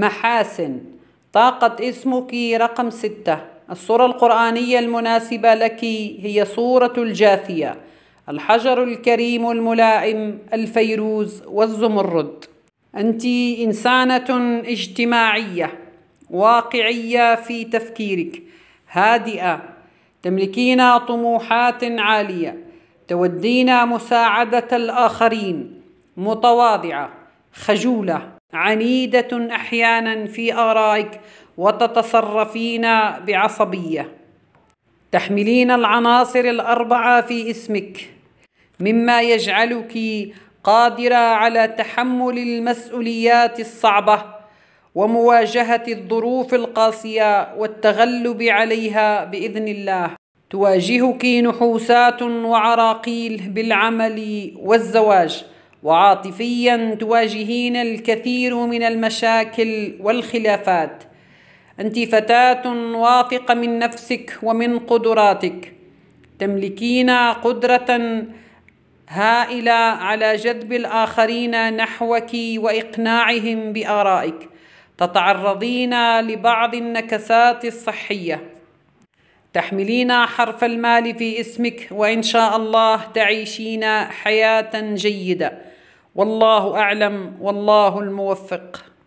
محاسن طاقة اسمك رقم ستة الصورة القرآنية المناسبة لك هي صورة الجاثية الحجر الكريم الملائم الفيروز والزمرد أنت إنسانة اجتماعية واقعية في تفكيرك هادئة تملكين طموحات عالية تودين مساعدة الآخرين متواضعة خجولة عنيدة أحيانا في آرائك وتتصرفين بعصبية تحملين العناصر الأربعة في اسمك مما يجعلك قادرة على تحمل المسؤوليات الصعبة ومواجهة الظروف القاسية والتغلب عليها بإذن الله تواجهك نحوسات وعراقيل بالعمل والزواج وعاطفيا تواجهين الكثير من المشاكل والخلافات انت فتاه واثقه من نفسك ومن قدراتك تملكين قدره هائله على جذب الاخرين نحوك واقناعهم بارائك تتعرضين لبعض النكسات الصحيه تحملين حرف المال في اسمك وإن شاء الله تعيشين حياة جيدة والله أعلم والله الموفق